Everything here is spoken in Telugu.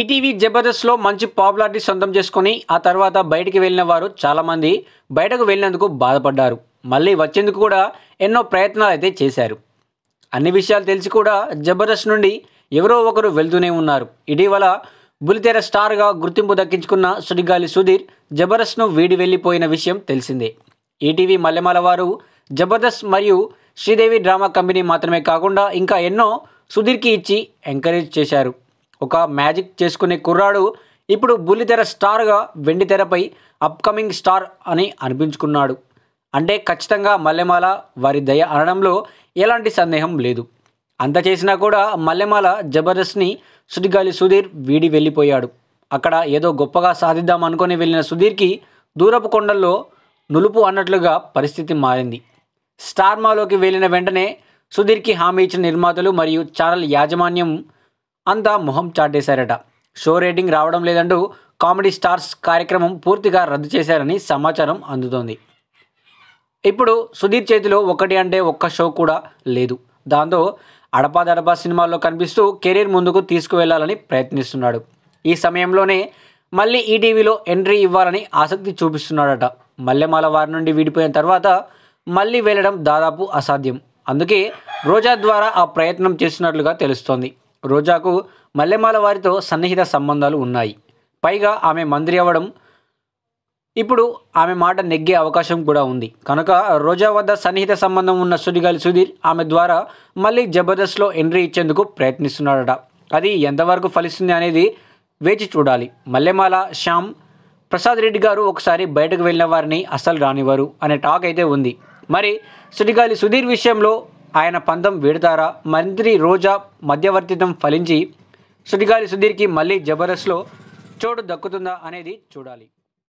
ఈటీవీ జబర్దస్త్లో మంచి పాపులారిటీ సొంతం చేసుకుని ఆ తర్వాత బయటికి వెళ్ళిన వారు చాలామంది బయటకు వెళ్ళినందుకు బాధపడ్డారు మళ్ళీ వచ్చేందుకు కూడా ఎన్నో ప్రయత్నాలు అయితే చేశారు అన్ని విషయాలు తెలిసి కూడా జబర్దస్త్ నుండి ఎవరో ఒకరు వెళ్తూనే ఉన్నారు ఇటీవల బులితెర స్టార్గా గుర్తింపు దక్కించుకున్న సుడిగాలి సుధీర్ జబర్దస్త్ను వీడి వెళ్ళిపోయిన విషయం తెలిసిందే ఈటీవీ మల్లెమాల వారు జబర్దస్త్ మరియు శ్రీదేవి డ్రామా కంపెనీ మాత్రమే కాకుండా ఇంకా ఎన్నో సుధీర్కి ఇచ్చి ఎంకరేజ్ చేశారు ఒక మ్యాజిక్ చేసుకునే కుర్రాడు ఇప్పుడు బుల్లితెర స్టార్గా వెండితెరపై అప్కమింగ్ స్టార్ అని అనిపించుకున్నాడు అంటే ఖచ్చితంగా మల్లెమాల వారి దయ అనడంలో ఎలాంటి సందేహం లేదు అంత చేసినా కూడా మల్లెమాల జబర్దస్త్ని సుడిగాలి సుధీర్ వీడి వెళ్ళిపోయాడు అక్కడ ఏదో గొప్పగా సాధిద్దాం అనుకుని వెళ్ళిన సుధీర్కి దూరపు కొండల్లో నులుపు అన్నట్లుగా పరిస్థితి మారింది స్టార్మాలోకి వెళ్ళిన వెంటనే సుధీర్కి హామీ ఇచ్చిన నిర్మాతలు మరియు ఛానల్ యాజమాన్యం అంతా మొహం చాటేశారట షో రేటింగ్ రావడం లేదంటూ కామెడీ స్టార్స్ కార్యక్రమం పూర్తిగా రద్దు చేశారని సమాచారం అందుతోంది ఇప్పుడు సుధీర్ చేతిలో ఒకటి అంటే ఒక్క షో కూడా లేదు దాంతో అడపాదడపా సినిమాల్లో కనిపిస్తూ కెరీర్ ముందుకు తీసుకువెళ్లాలని ప్రయత్నిస్తున్నాడు ఈ సమయంలోనే మళ్ళీ ఈటీవీలో ఎంట్రీ ఇవ్వాలని ఆసక్తి చూపిస్తున్నాడట మల్లెమాల వారి నుండి విడిపోయిన తర్వాత మళ్ళీ వెళ్ళడం దాదాపు అసాధ్యం అందుకే రోజా ద్వారా ఆ ప్రయత్నం చేస్తున్నట్లుగా తెలుస్తోంది రోజాకు మల్లెమాల వారితో సన్నిహిత సంబంధాలు ఉన్నాయి పైగా ఆమె మంత్రి అవ్వడం ఇప్పుడు ఆమె మాట నెగ్గే అవకాశం కూడా ఉంది కనుక రోజా వద్ద సన్నిహిత సంబంధం ఉన్న సుడిగాలి సుధీర్ ఆమె ద్వారా మళ్ళీ జబర్దస్త్లో ఎంట్రీ ఇచ్చేందుకు ప్రయత్నిస్తున్నాడట అది ఎంతవరకు ఫలిస్తుంది అనేది వేచి చూడాలి మల్లెమాల శ్యామ్ ప్రసాద్ రెడ్డి గారు ఒకసారి బయటకు వెళ్ళిన వారిని అస్సలు రానివారు అనే టాక్ అయితే ఉంది మరి సుడిగాలి సుధీర్ విషయంలో ఆయన పందం వీడతారా మంత్రి రోజా మధ్యవర్తిత్వం ఫలించి సుడిగాలి సుధీర్కి మళ్ళీ జబర్దస్త్లో చోటు దక్కుతుందా అనేది చూడాలి